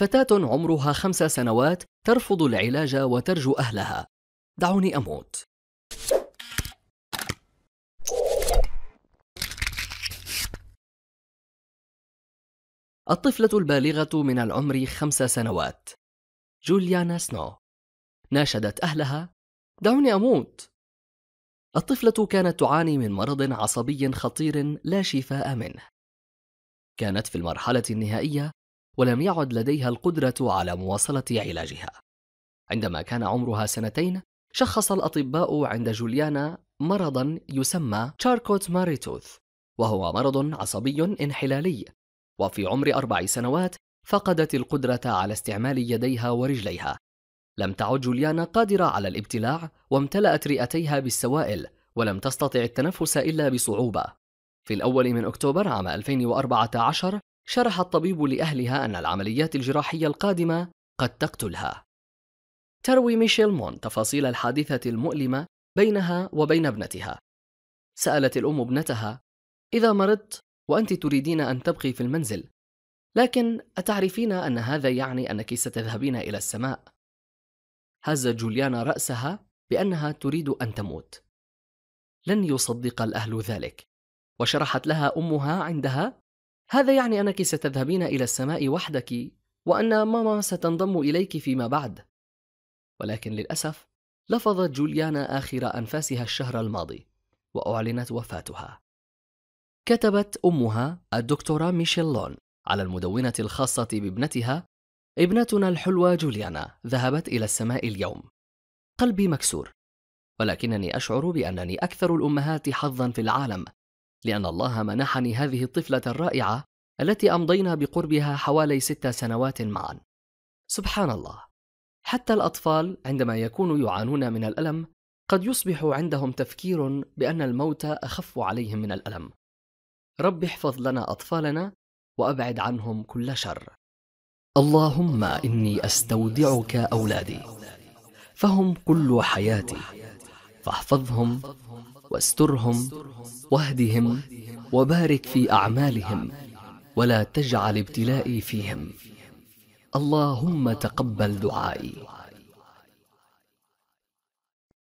فتاة عمرها خمس سنوات ترفض العلاج وترجو أهلها دعوني أموت الطفلة البالغة من العمر خمس سنوات جوليانا سنو ناشدت أهلها دعوني أموت الطفلة كانت تعاني من مرض عصبي خطير لا شفاء منه كانت في المرحلة النهائية ولم يعد لديها القدرة على مواصلة علاجها. عندما كان عمرها سنتين، شخص الأطباء عند جوليانا مرضا يسمى تشاركوت ماريتوث، وهو مرض عصبي انحلالي، وفي عمر أربع سنوات فقدت القدرة على استعمال يديها ورجليها. لم تعد جوليانا قادرة على الابتلاع، وامتلأت رئتيها بالسوائل، ولم تستطع التنفس إلا بصعوبة. في الأول من أكتوبر عام 2014 شرح الطبيب لأهلها أن العمليات الجراحية القادمة قد تقتلها. تروي ميشيل مون تفاصيل الحادثة المؤلمة بينها وبين ابنتها. سألت الأم ابنتها: إذا مرضت وأنت تريدين أن تبقي في المنزل، لكن أتعرفين أن هذا يعني أنك ستذهبين إلى السماء؟ هزت جوليانا رأسها بأنها تريد أن تموت. لن يصدق الأهل ذلك، وشرحت لها أمها عندها هذا يعني أنك ستذهبين إلى السماء وحدك وأن ماما ستنضم إليك فيما بعد ولكن للأسف لفظت جوليانا آخر أنفاسها الشهر الماضي وأعلنت وفاتها كتبت أمها الدكتورة ميشيل لون على المدونة الخاصة بابنتها ابنتنا الحلوة جوليانا ذهبت إلى السماء اليوم قلبي مكسور ولكنني أشعر بأنني أكثر الأمهات حظا في العالم لأن الله منحني هذه الطفلة الرائعة التي أمضينا بقربها حوالي ست سنوات معا. سبحان الله، حتى الأطفال عندما يكونوا يعانون من الألم قد يصبح عندهم تفكير بأن الموت أخف عليهم من الألم. رب احفظ لنا أطفالنا وأبعد عنهم كل شر. اللهم إني أستودعك أولادي، فهم كل حياتي، فاحفظهم واسترهم واهدهم وبارك في أعمالهم ولا تجعل ابتلائي فيهم اللهم تقبل دعائي